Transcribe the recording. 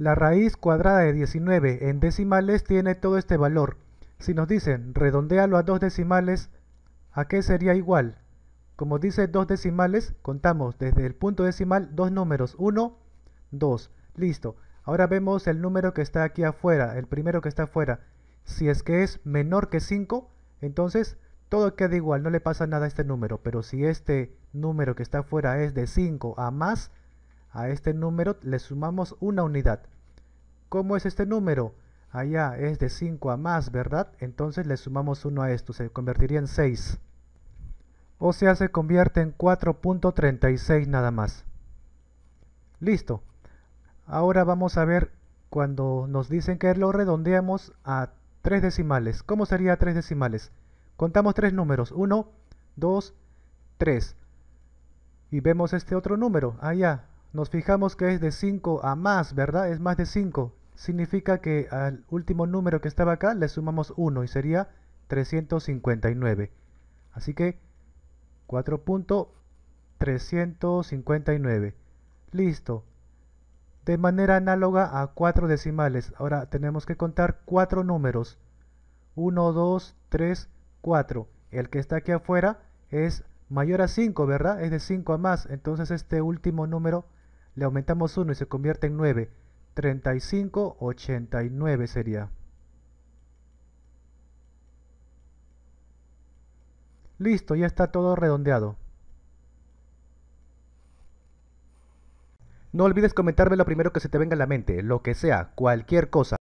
La raíz cuadrada de 19 en decimales tiene todo este valor. Si nos dicen, redondealo a dos decimales, ¿a qué sería igual? Como dice dos decimales, contamos desde el punto decimal dos números, 1, 2. Listo. Ahora vemos el número que está aquí afuera, el primero que está afuera. Si es que es menor que 5, entonces todo queda igual, no le pasa nada a este número. Pero si este número que está afuera es de 5 a más, a este número le sumamos una unidad. ¿Cómo es este número? Allá es de 5 a más, ¿verdad? Entonces le sumamos 1 a esto, se convertiría en 6. O sea, se convierte en 4.36 nada más. Listo. Ahora vamos a ver cuando nos dicen que lo redondeamos a 3 decimales. ¿Cómo sería 3 decimales? Contamos 3 números, 1, 2, 3. Y vemos este otro número, allá, nos fijamos que es de 5 a más, ¿verdad? Es más de 5. Significa que al último número que estaba acá le sumamos 1 y sería 359. Así que 4.359. Listo. De manera análoga a 4 decimales. Ahora tenemos que contar 4 números. 1, 2, 3, 4. El que está aquí afuera es mayor a 5, ¿verdad? Es de 5 a más. Entonces este último número le aumentamos 1 y se convierte en 9. 35, 89 sería. Listo, ya está todo redondeado. No olvides comentarme lo primero que se te venga a la mente, lo que sea, cualquier cosa.